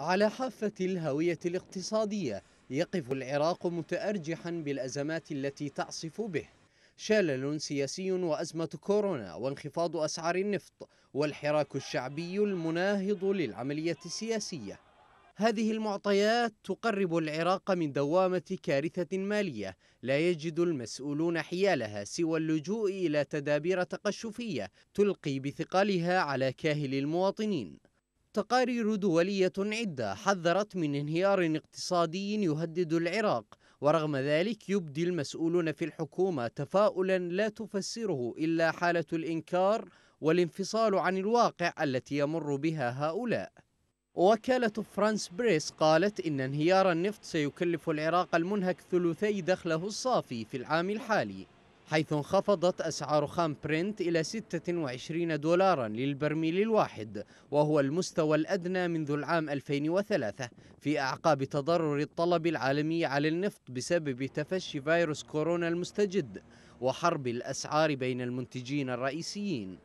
على حافة الهوية الاقتصادية يقف العراق متأرجحا بالأزمات التي تعصف به شلل سياسي وأزمة كورونا وانخفاض أسعار النفط والحراك الشعبي المناهض للعملية السياسية هذه المعطيات تقرب العراق من دوامة كارثة مالية لا يجد المسؤولون حيالها سوى اللجوء إلى تدابير تقشفية تلقي بثقالها على كاهل المواطنين تقارير دولية عدة حذرت من انهيار اقتصادي يهدد العراق ورغم ذلك يبدي المسؤولون في الحكومة تفاؤلا لا تفسره إلا حالة الإنكار والانفصال عن الواقع التي يمر بها هؤلاء وكالة فرانس بريس قالت إن انهيار النفط سيكلف العراق المنهك ثلثي دخله الصافي في العام الحالي حيث انخفضت أسعار خام برنت إلى 26 دولارا للبرميل الواحد وهو المستوى الأدنى منذ العام 2003 في أعقاب تضرر الطلب العالمي على النفط بسبب تفشي فيروس كورونا المستجد وحرب الأسعار بين المنتجين الرئيسيين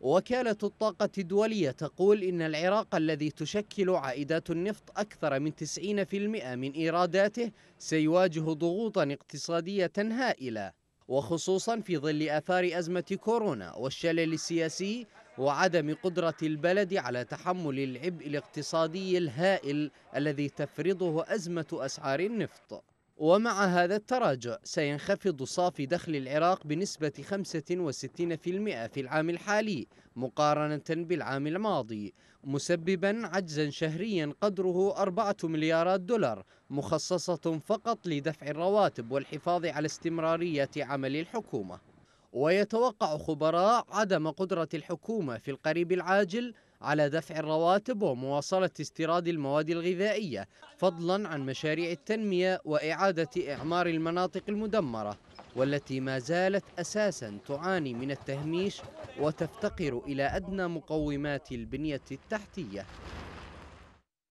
وكالة الطاقة الدولية تقول إن العراق الذي تشكل عائدات النفط أكثر من 90% من إيراداته سيواجه ضغوطا اقتصادية هائلة وخصوصا في ظل اثار ازمه كورونا والشلل السياسي وعدم قدره البلد على تحمل العبء الاقتصادي الهائل الذي تفرضه ازمه اسعار النفط ومع هذا التراجع سينخفض صافي دخل العراق بنسبة 65% في العام الحالي مقارنة بالعام الماضي مسببا عجزا شهريا قدره 4 مليارات دولار مخصصة فقط لدفع الرواتب والحفاظ على استمرارية عمل الحكومة ويتوقع خبراء عدم قدرة الحكومة في القريب العاجل على دفع الرواتب ومواصلة استيراد المواد الغذائية فضلا عن مشاريع التنمية وإعادة إعمار المناطق المدمرة والتي ما زالت أساسا تعاني من التهميش وتفتقر إلى أدنى مقومات البنية التحتية